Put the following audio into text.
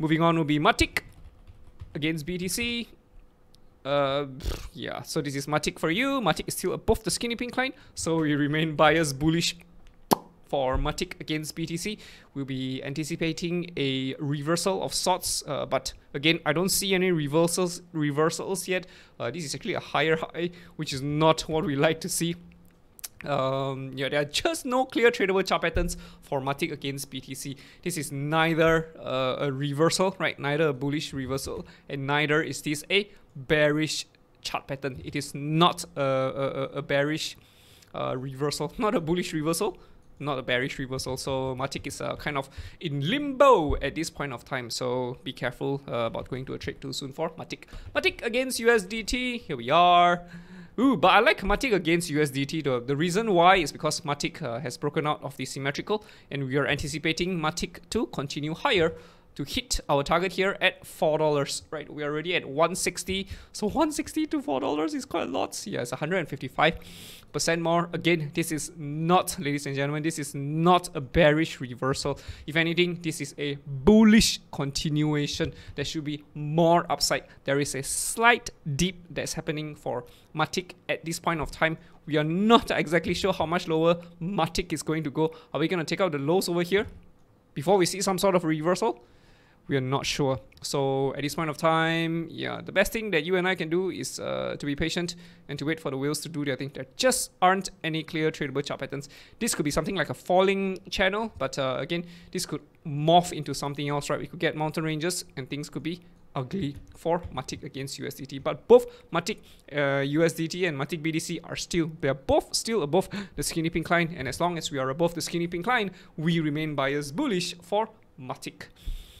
Moving on will be Matic against BTC. Uh, yeah, so this is Matic for you. Matic is still above the skinny pink line, so we remain biased bullish for Matic against BTC. We'll be anticipating a reversal of sorts, uh, but again, I don't see any reversals reversals yet. Uh, this is actually a higher high, which is not what we like to see. Um, yeah, there are just no clear tradable chart patterns for Matic against BTC. This is neither uh, a reversal, right? Neither a bullish reversal, and neither is this a bearish chart pattern. It is not a, a, a bearish uh, reversal, not a bullish reversal, not a bearish reversal. So Matic is uh, kind of in limbo at this point of time. So be careful uh, about going to a trade too soon for Matic. Matic against USDT. Here we are. Ooh, but I like Matic against USDT though. The reason why is because Matic uh, has broken out of the symmetrical and we are anticipating Matic to continue higher to hit our target here at $4, right? We're already at 160. So 160 to $4 is quite a lot. Yeah, it's 155% more. Again, this is not, ladies and gentlemen, this is not a bearish reversal. If anything, this is a bullish continuation. There should be more upside. There is a slight dip that's happening for Matic at this point of time. We are not exactly sure how much lower Matic is going to go. Are we going to take out the lows over here before we see some sort of reversal? we are not sure. So at this point of time, yeah, the best thing that you and I can do is uh, to be patient and to wait for the whales to do their thing. There just aren't any clear tradable chart patterns. This could be something like a falling channel, but uh, again, this could morph into something else, right? We could get mountain ranges and things could be ugly for Matic against USDT. But both Matic uh, USDT and Matic BDC are still, they're both still above the skinny pink line. And as long as we are above the skinny pink line, we remain bias bullish for Matic.